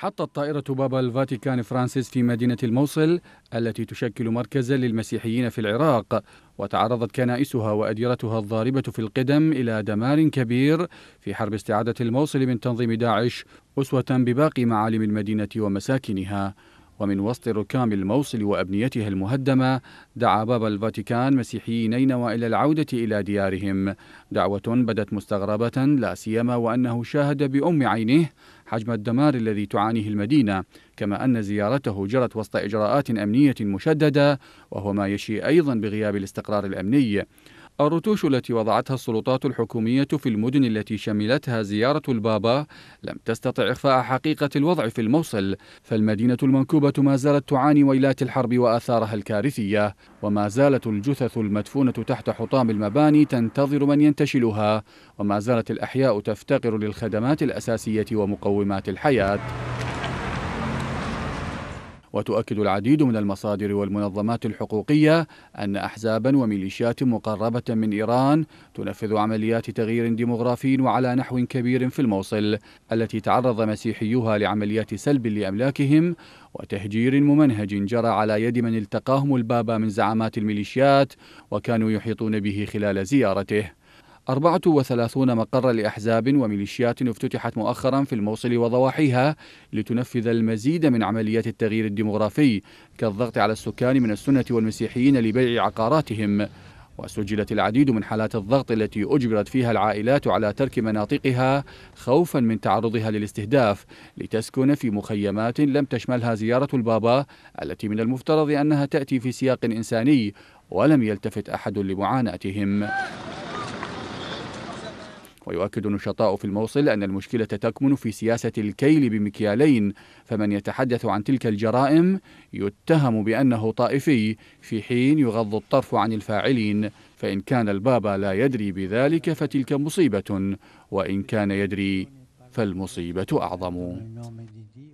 حطت طائرة بابا الفاتيكان فرانسيس في مدينة الموصل التي تشكل مركزا للمسيحيين في العراق وتعرضت كنائسها وأديرتها الضاربة في القدم إلى دمار كبير في حرب استعادة الموصل من تنظيم داعش أسوة بباقي معالم المدينة ومساكنها ومن وسط ركام الموصل وأبنيتها المهدمة دعا بابا الفاتيكان مسيحيين وإلى العودة إلى ديارهم دعوة بدت مستغربة لا سيما وأنه شاهد بأم عينه حجم الدمار الذي تعانيه المدينة كما أن زيارته جرت وسط إجراءات أمنية مشددة وهو ما يشي أيضا بغياب الاستقرار الأمني الرتوش التي وضعتها السلطات الحكومية في المدن التي شملتها زيارة البابا لم تستطع إخفاء حقيقة الوضع في الموصل فالمدينة المنكوبة ما زالت تعاني ويلات الحرب وآثارها الكارثية وما زالت الجثث المدفونة تحت حطام المباني تنتظر من ينتشلها وما زالت الأحياء تفتقر للخدمات الأساسية ومقومات الحياة وتؤكد العديد من المصادر والمنظمات الحقوقية أن أحزابا وميليشيات مقربة من إيران تنفذ عمليات تغيير ديمغرافي وعلى نحو كبير في الموصل التي تعرض مسيحيوها لعمليات سلب لأملاكهم وتهجير ممنهج جرى على يد من التقاهم الباب من زعامات الميليشيات وكانوا يحيطون به خلال زيارته 34 مقر لأحزاب وميليشيات افتتحت مؤخرا في الموصل وضواحيها لتنفذ المزيد من عمليات التغيير الديمغرافي كالضغط على السكان من السنة والمسيحيين لبيع عقاراتهم وسجلت العديد من حالات الضغط التي أجبرت فيها العائلات على ترك مناطقها خوفا من تعرضها للاستهداف لتسكن في مخيمات لم تشملها زيارة البابا التي من المفترض أنها تأتي في سياق إنساني ولم يلتفت أحد لمعاناتهم ويؤكد نشطاء في الموصل أن المشكلة تكمن في سياسة الكيل بمكيالين فمن يتحدث عن تلك الجرائم يتهم بأنه طائفي في حين يغض الطرف عن الفاعلين فإن كان البابا لا يدري بذلك فتلك مصيبة وإن كان يدري فالمصيبة أعظم